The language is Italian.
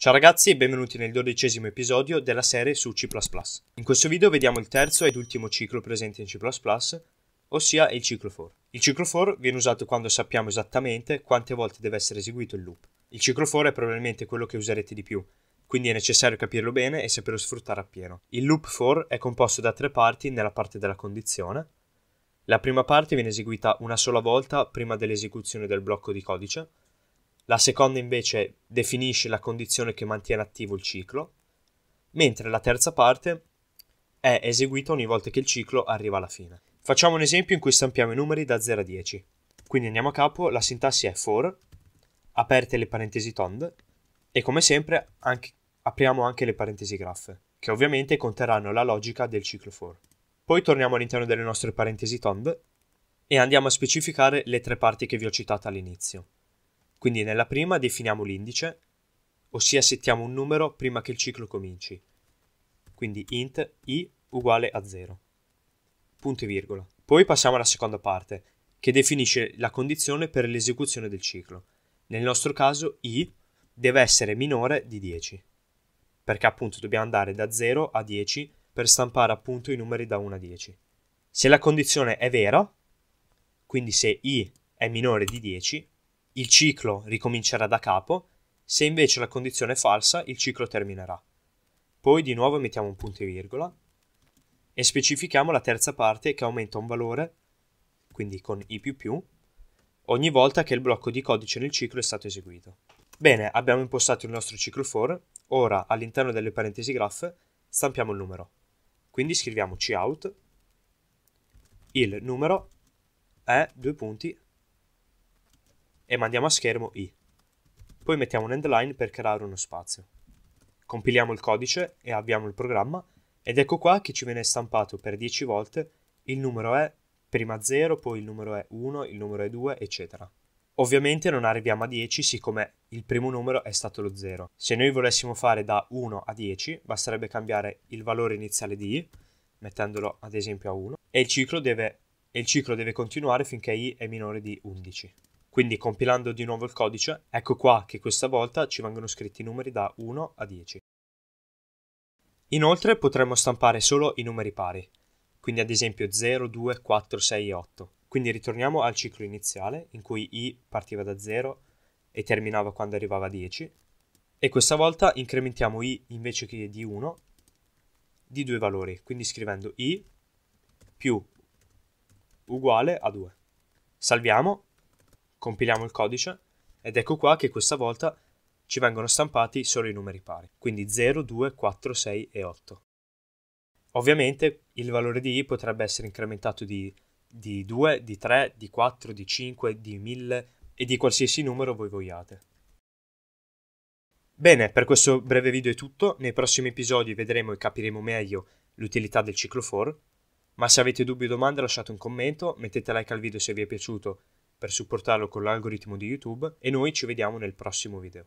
Ciao ragazzi e benvenuti nel dodicesimo episodio della serie su C++. In questo video vediamo il terzo ed ultimo ciclo presente in C++, ossia il ciclo for. Il ciclo for viene usato quando sappiamo esattamente quante volte deve essere eseguito il loop. Il ciclo for è probabilmente quello che userete di più, quindi è necessario capirlo bene e saperlo sfruttare appieno. Il loop for è composto da tre parti nella parte della condizione. La prima parte viene eseguita una sola volta prima dell'esecuzione del blocco di codice, la seconda invece definisce la condizione che mantiene attivo il ciclo, mentre la terza parte è eseguita ogni volta che il ciclo arriva alla fine. Facciamo un esempio in cui stampiamo i numeri da 0 a 10. Quindi andiamo a capo, la sintassi è for, aperte le parentesi tond, e come sempre anche, apriamo anche le parentesi graph, che ovviamente conterranno la logica del ciclo for. Poi torniamo all'interno delle nostre parentesi tond e andiamo a specificare le tre parti che vi ho citato all'inizio. Quindi nella prima definiamo l'indice, ossia settiamo un numero prima che il ciclo cominci. Quindi int i uguale a 0. Punto e virgola. Poi passiamo alla seconda parte, che definisce la condizione per l'esecuzione del ciclo. Nel nostro caso i deve essere minore di 10, perché appunto dobbiamo andare da 0 a 10 per stampare appunto i numeri da 1 a 10. Se la condizione è vera, quindi se i è minore di 10, il ciclo ricomincerà da capo, se invece la condizione è falsa il ciclo terminerà. Poi di nuovo mettiamo un punto e virgola e specifichiamo la terza parte che aumenta un valore, quindi con i++, ogni volta che il blocco di codice nel ciclo è stato eseguito. Bene, abbiamo impostato il nostro ciclo for, ora all'interno delle parentesi graph stampiamo il numero. Quindi scriviamo cout, il numero è due punti e mandiamo a schermo i. Poi mettiamo un endline per creare uno spazio. Compiliamo il codice e avviamo il programma ed ecco qua che ci viene stampato per 10 volte il numero è prima 0, poi il numero è 1, il numero è 2, eccetera. Ovviamente non arriviamo a 10 siccome il primo numero è stato lo 0. Se noi volessimo fare da 1 a 10 basterebbe cambiare il valore iniziale di i, mettendolo ad esempio a 1, e il ciclo deve, il ciclo deve continuare finché i è minore di 11. Quindi compilando di nuovo il codice, ecco qua che questa volta ci vengono scritti i numeri da 1 a 10. Inoltre potremmo stampare solo i numeri pari, quindi ad esempio 0, 2, 4, 6 8. Quindi ritorniamo al ciclo iniziale in cui i partiva da 0 e terminava quando arrivava a 10 e questa volta incrementiamo i invece che di 1 di due valori, quindi scrivendo i più uguale a 2. Salviamo compiliamo il codice ed ecco qua che questa volta ci vengono stampati solo i numeri pari, quindi 0, 2, 4, 6 e 8. Ovviamente il valore di i potrebbe essere incrementato di, di 2, di 3, di 4, di 5, di 1000 e di qualsiasi numero voi vogliate. Bene, per questo breve video è tutto, nei prossimi episodi vedremo e capiremo meglio l'utilità del ciclo for, ma se avete dubbi o domande lasciate un commento, mettete like al video se vi è piaciuto per supportarlo con l'algoritmo di YouTube e noi ci vediamo nel prossimo video.